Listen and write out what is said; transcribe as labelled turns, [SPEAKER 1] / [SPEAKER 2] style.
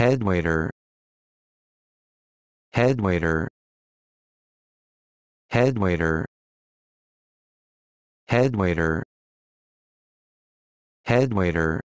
[SPEAKER 1] headwaiter headwaiter headwaiter headwaiter headwaiter